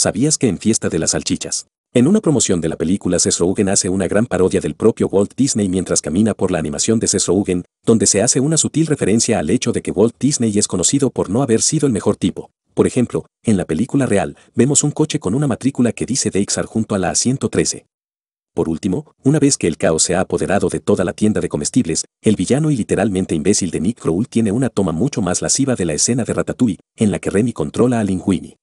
¿Sabías que en Fiesta de las Salchichas? En una promoción de la película Seth Rogen hace una gran parodia del propio Walt Disney mientras camina por la animación de Seth Rogen, donde se hace una sutil referencia al hecho de que Walt Disney es conocido por no haber sido el mejor tipo. Por ejemplo, en la película real, vemos un coche con una matrícula que dice Dexar junto a la A113. Por último, una vez que el caos se ha apoderado de toda la tienda de comestibles, el villano y literalmente imbécil de Nick Crowell tiene una toma mucho más lasciva de la escena de Ratatouille, en la que Remy controla a Linguini.